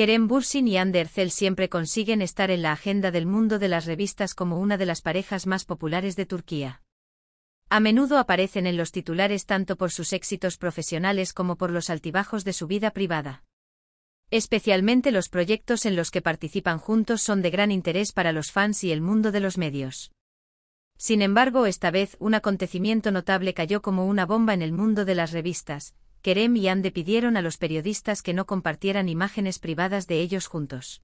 Kerem Bursin y Ander Zell siempre consiguen estar en la agenda del mundo de las revistas como una de las parejas más populares de Turquía. A menudo aparecen en los titulares tanto por sus éxitos profesionales como por los altibajos de su vida privada. Especialmente los proyectos en los que participan juntos son de gran interés para los fans y el mundo de los medios. Sin embargo, esta vez un acontecimiento notable cayó como una bomba en el mundo de las revistas, Kerem y Ande pidieron a los periodistas que no compartieran imágenes privadas de ellos juntos.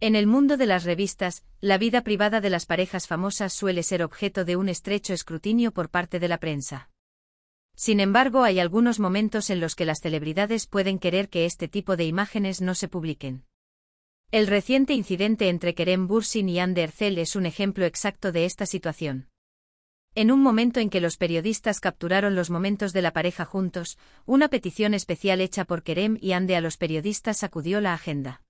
En el mundo de las revistas, la vida privada de las parejas famosas suele ser objeto de un estrecho escrutinio por parte de la prensa. Sin embargo, hay algunos momentos en los que las celebridades pueden querer que este tipo de imágenes no se publiquen. El reciente incidente entre Kerem Bursin y Ander Zell es un ejemplo exacto de esta situación. En un momento en que los periodistas capturaron los momentos de la pareja juntos, una petición especial hecha por Kerem y Ande a los periodistas sacudió la agenda.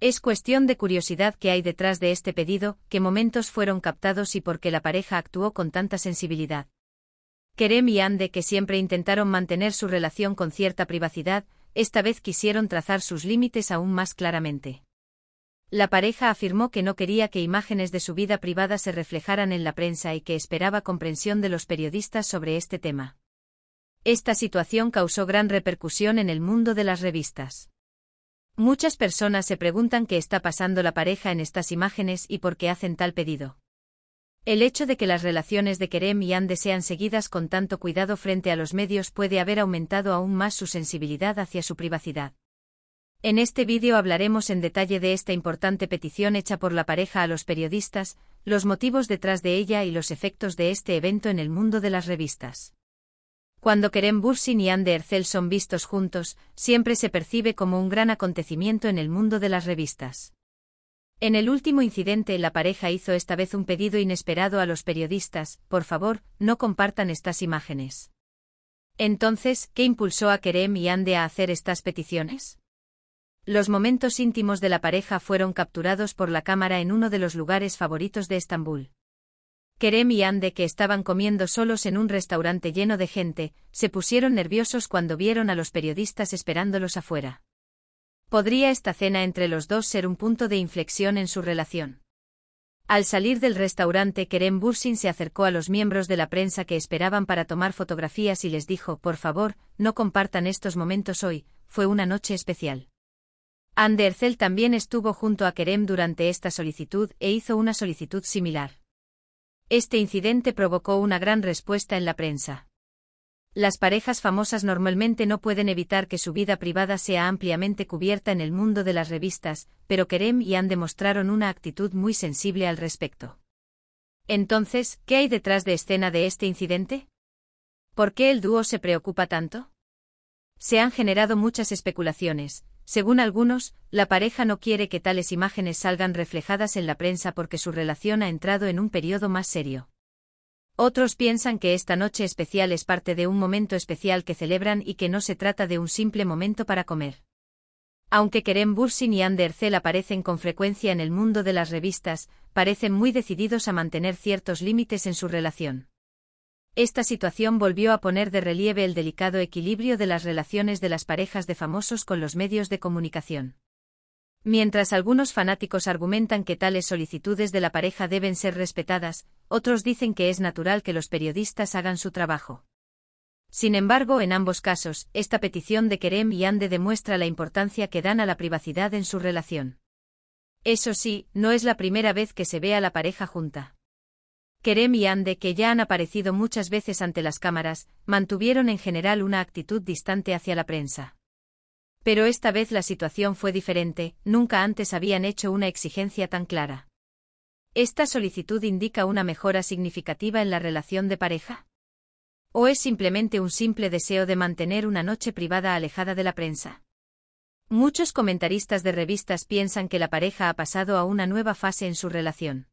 Es cuestión de curiosidad que hay detrás de este pedido, qué momentos fueron captados y por qué la pareja actuó con tanta sensibilidad. Kerem y Ande, que siempre intentaron mantener su relación con cierta privacidad, esta vez quisieron trazar sus límites aún más claramente. La pareja afirmó que no quería que imágenes de su vida privada se reflejaran en la prensa y que esperaba comprensión de los periodistas sobre este tema. Esta situación causó gran repercusión en el mundo de las revistas. Muchas personas se preguntan qué está pasando la pareja en estas imágenes y por qué hacen tal pedido. El hecho de que las relaciones de Kerem y Ande sean seguidas con tanto cuidado frente a los medios puede haber aumentado aún más su sensibilidad hacia su privacidad. En este vídeo hablaremos en detalle de esta importante petición hecha por la pareja a los periodistas, los motivos detrás de ella y los efectos de este evento en el mundo de las revistas. Cuando Kerem Bursin y Ande Ercel son vistos juntos, siempre se percibe como un gran acontecimiento en el mundo de las revistas. En el último incidente la pareja hizo esta vez un pedido inesperado a los periodistas, por favor, no compartan estas imágenes. Entonces, ¿qué impulsó a Kerem y Ande a hacer estas peticiones? Los momentos íntimos de la pareja fueron capturados por la cámara en uno de los lugares favoritos de Estambul. Kerem y Ande, que estaban comiendo solos en un restaurante lleno de gente, se pusieron nerviosos cuando vieron a los periodistas esperándolos afuera. Podría esta cena entre los dos ser un punto de inflexión en su relación. Al salir del restaurante, Kerem Bursin se acercó a los miembros de la prensa que esperaban para tomar fotografías y les dijo, por favor, no compartan estos momentos hoy, fue una noche especial. Andercel también estuvo junto a Kerem durante esta solicitud e hizo una solicitud similar. Este incidente provocó una gran respuesta en la prensa. Las parejas famosas normalmente no pueden evitar que su vida privada sea ampliamente cubierta en el mundo de las revistas, pero Kerem y Anne demostraron una actitud muy sensible al respecto. Entonces, ¿qué hay detrás de escena de este incidente? ¿Por qué el dúo se preocupa tanto? Se han generado muchas especulaciones, según algunos, la pareja no quiere que tales imágenes salgan reflejadas en la prensa porque su relación ha entrado en un periodo más serio. Otros piensan que esta noche especial es parte de un momento especial que celebran y que no se trata de un simple momento para comer. Aunque Kerem Bursin y Andercel aparecen con frecuencia en el mundo de las revistas, parecen muy decididos a mantener ciertos límites en su relación. Esta situación volvió a poner de relieve el delicado equilibrio de las relaciones de las parejas de famosos con los medios de comunicación. Mientras algunos fanáticos argumentan que tales solicitudes de la pareja deben ser respetadas, otros dicen que es natural que los periodistas hagan su trabajo. Sin embargo, en ambos casos, esta petición de Kerem y Ande demuestra la importancia que dan a la privacidad en su relación. Eso sí, no es la primera vez que se ve a la pareja junta. Kerem y Ande, que ya han aparecido muchas veces ante las cámaras, mantuvieron en general una actitud distante hacia la prensa. Pero esta vez la situación fue diferente, nunca antes habían hecho una exigencia tan clara. ¿Esta solicitud indica una mejora significativa en la relación de pareja? ¿O es simplemente un simple deseo de mantener una noche privada alejada de la prensa? Muchos comentaristas de revistas piensan que la pareja ha pasado a una nueva fase en su relación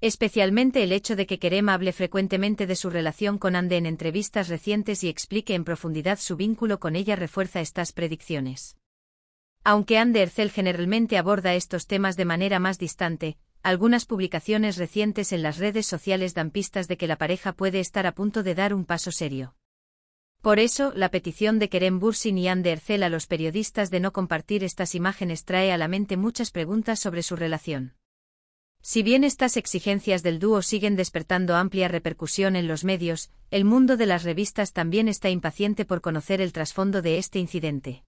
especialmente el hecho de que Kerem hable frecuentemente de su relación con Ande en entrevistas recientes y explique en profundidad su vínculo con ella refuerza estas predicciones. Aunque Ande Ercel generalmente aborda estos temas de manera más distante, algunas publicaciones recientes en las redes sociales dan pistas de que la pareja puede estar a punto de dar un paso serio. Por eso, la petición de Kerem Bursin y Ande Ercel a los periodistas de no compartir estas imágenes trae a la mente muchas preguntas sobre su relación. Si bien estas exigencias del dúo siguen despertando amplia repercusión en los medios, el mundo de las revistas también está impaciente por conocer el trasfondo de este incidente.